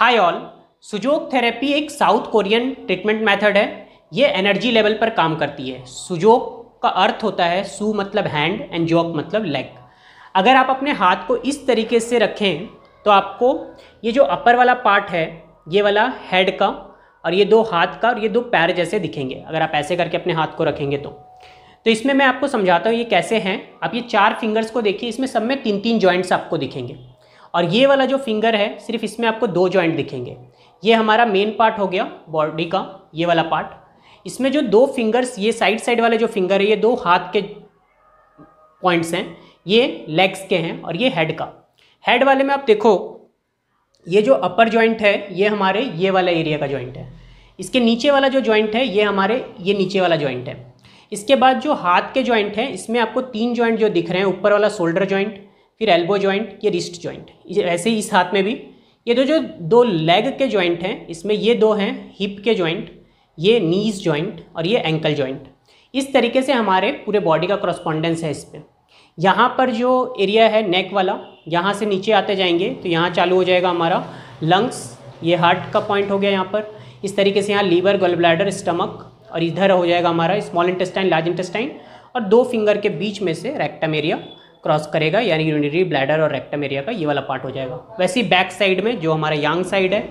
high all Sujok therapy एक South Korean treatment method है ये एनर्जी लेवल पर काम करती है सुजोक का अर्थ होता है सु मतलब हैंड एंड जोक मतलब लेग अगर आप अपने हाथ को इस तरीके से रखें तो आपको ये जो अपर वाला पार्ट है ये वाला हेड का और ये दो हाथ का और ये दो पैर जैसे दिखेंगे अगर आप ऐसे करके अपने हाथ को रखेंगे तो तो इसमें मैं आपको समझाता हूँ ये कैसे हैं आप ये चार फिंगर्स को देखिए इसमें सब में तीन तीन जॉइंट्स आपको दिखेंगे और ये वाला जो फिंगर है सिर्फ इसमें आपको दो जॉइंट दिखेंगे ये हमारा मेन पार्ट हो गया बॉडी का ये वाला पार्ट इसमें जो दो फिंगर्स ये साइड साइड वाले जो फिंगर है ये दो हाथ के पॉइंट्स हैं ये लेग्स के हैं और ये हेड का हेड वाले में आप देखो ये जो अपर जॉइंट है ये हमारे ये वाला एरिया का जॉइंट है इसके नीचे वाला जो जॉइंट है ये हमारे ये नीचे वाला जॉइंट है इसके बाद जो हाथ के जॉइंट हैं इसमें आपको तीन जॉइंट जो दिख रहे हैं ऊपर वाला शोल्डर जॉइंट फिर एल्बो ज्वाइंट ये रिस्ट जॉइंट ऐसे ही इस हाथ में भी ये तो जो दो लेग के ज्वाइंट हैं इसमें ये दो हैं हिप के ज्वाइंट ये नीज ज्वाइंट और ये एंकल ज्वाइंट इस तरीके से हमारे पूरे बॉडी का क्रॉस्पॉन्डेंस है इस पर यहाँ पर जो एरिया है नेक वाला यहाँ से नीचे आते जाएंगे तो यहाँ चालू हो जाएगा हमारा लंग्स ये हार्ट का पॉइंट हो गया यहाँ पर इस तरीके से यहाँ लीवर गल ब्लैडर स्टमक और इधर हो जाएगा हमारा स्मॉल इंटेस्टाइन लार्ज इंटेस्टाइन और दो फिंगर के बीच में से रेक्टम एरिया क्रॉस करेगा यानी यूनिटरी ब्लैडर और रेक्टम एरिया का ये वाला पार्ट हो जाएगा वैसे ही बैक साइड में जो हमारा यांग साइड है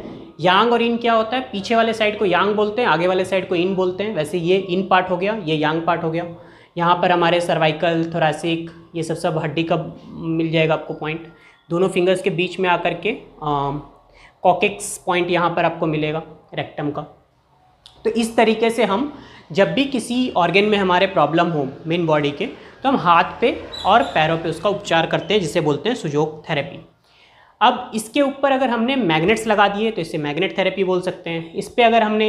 यांग और इन क्या होता है पीछे वाले साइड को यांग बोलते हैं आगे वाले साइड को इन बोलते हैं वैसे ये इन पार्ट हो गया ये यांग पार्ट हो गया यहाँ पर हमारे सर्वाइकल थोरासिक ये सब सब हड्डी का मिल जाएगा आपको पॉइंट दोनों फिंगर्स के बीच में आकर के कॉकेक्स पॉइंट यहाँ पर आपको मिलेगा रेक्टम का तो इस तरीके से हम जब भी किसी ऑर्गेन में हमारे प्रॉब्लम हो मेन बॉडी के तो हम हाथ पे और पैरों पे उसका उपचार करते हैं जिसे बोलते हैं सुजोग थेरेपी अब इसके ऊपर अगर हमने मैग्नेट्स लगा दिए तो इसे मैग्नेट थेरेपी बोल सकते हैं इस पर अगर हमने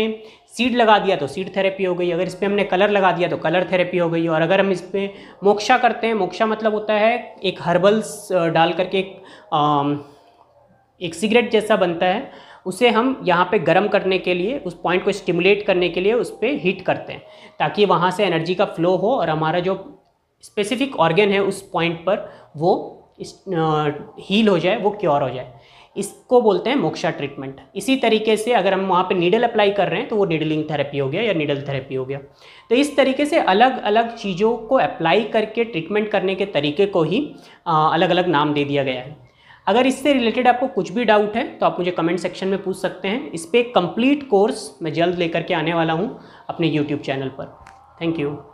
सीड लगा दिया तो सीड थेरेपी हो गई अगर इस पर हमने कलर लगा दिया तो कलर थेरेपी हो गई और अगर हम इस पर मोक्षा करते हैं मोक्षा मतलब होता है एक हर्बल्स डाल करके एक आ, एक सिगरेट जैसा बनता है उसे हम यहाँ पे गर्म करने के लिए उस पॉइंट को स्टिमुलेट करने के लिए उस पर हीट करते हैं ताकि वहाँ से एनर्जी का फ्लो हो और हमारा जो स्पेसिफिक ऑर्गेन है उस पॉइंट पर वो इस, आ, हील हो जाए वो क्योर हो जाए इसको बोलते हैं मोक्षा ट्रीटमेंट इसी तरीके से अगर हम वहाँ पे नीडल अप्लाई कर रहे हैं तो वो नीडलिंग थेरेपी हो गया या नीडल थेरेपी हो गया तो इस तरीके से अलग अलग चीज़ों को अप्लाई करके ट्रीटमेंट करने के तरीके को ही आ, अलग अलग नाम दे दिया गया है अगर इससे रिलेटेड आपको कुछ भी डाउट है तो आप मुझे कमेंट सेक्शन में पूछ सकते हैं इस पर कंप्लीट कोर्स मैं जल्द लेकर के आने वाला हूँ अपने यूट्यूब चैनल पर थैंक यू